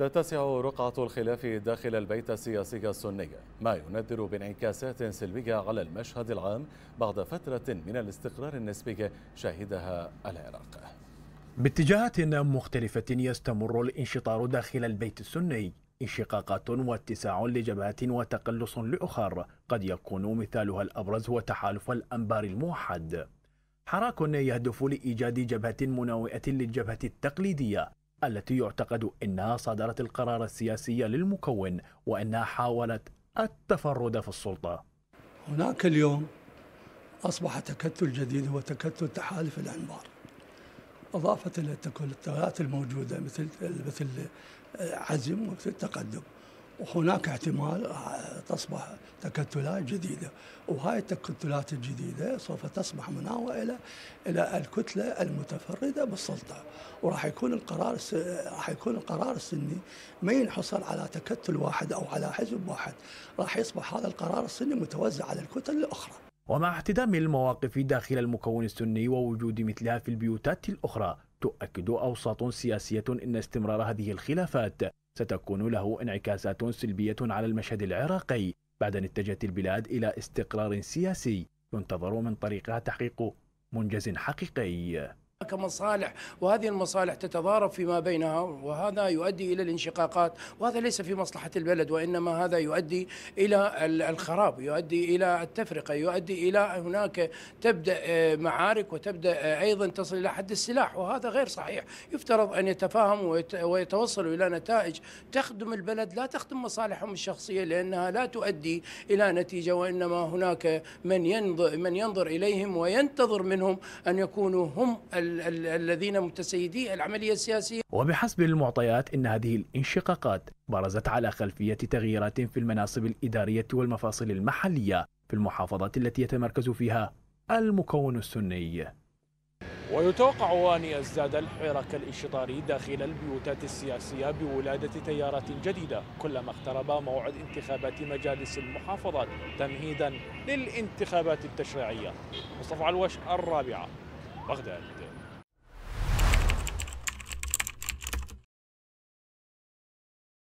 تتسع رقعة الخلاف داخل البيت السياسي السني ما ينذر بانعكاسات سلبية على المشهد العام بعد فترة من الاستقرار النسبي شهدها العراق باتجاهات مختلفة يستمر الانشطار داخل البيت السني انشقاقات واتساع لجبهات وتقلص لأخر قد يكون مثالها الأبرز هو تحالف الأنبار الموحد حراك يهدف لإيجاد جبهة مناوئة للجبهة التقليدية التي يعتقد أنها صدرت القرار السياسي للمكون وأنها حاولت التفرد في السلطة هناك اليوم أصبح تكتل جديد هو تكتل تحالف الأنبار إضافة إلى التكتلات الموجودة مثل مثل عزم ومثل تقدم وهناك احتمال آه، تصبح تكتلات جديده وهاي التكتلات الجديده سوف تصبح مناوئه الى الى الكتله المتفرده بالسلطه وراح يكون القرار راح يكون القرار السني ما ينحصر على تكتل واحد او على حزب واحد راح يصبح هذا القرار السني متوزع على الكتل الاخرى ومع احتدام المواقف داخل المكون السني ووجود مثلها في البيوتات الاخرى تؤكد اوساط سياسيه ان استمرار هذه الخلافات ستكون له انعكاسات سلبية على المشهد العراقي بعد أن اتجهت البلاد إلى استقرار سياسي ينتظر من طريقها تحقيق منجز حقيقي هناك مصالح وهذه المصالح تتضارب فيما بينها وهذا يؤدي إلى الانشقاقات وهذا ليس في مصلحة البلد وإنما هذا يؤدي إلى الخراب يؤدي إلى التفرقة يؤدي إلى هناك تبدأ آه، معارك وتبدأ آه، أيضا تصل إلى حد السلاح وهذا غير صحيح يفترض أن يتفاهموا ويتوصلوا إلى نتائج تخدم البلد لا تخدم مصالحهم الشخصية لأنها لا تؤدي إلى نتيجة وإنما هناك من ينظر, من ينظر إليهم وينتظر منهم أن يكونوا هم الـ الذين متسيدي العملية السياسية وبحسب المعطيات إن هذه الانشقاقات برزت على خلفية تغييرات في المناصب الإدارية والمفاصل المحلية في المحافظات التي يتمركز فيها المكون السني ويتوقع أن يزداد الحراك الإشطاري داخل البيوتات السياسية بولادة تيارات جديدة كلما اقترب موعد انتخابات مجالس المحافظات تمهيدا للانتخابات التشريعية مصطفى الوش الرابعة بغداد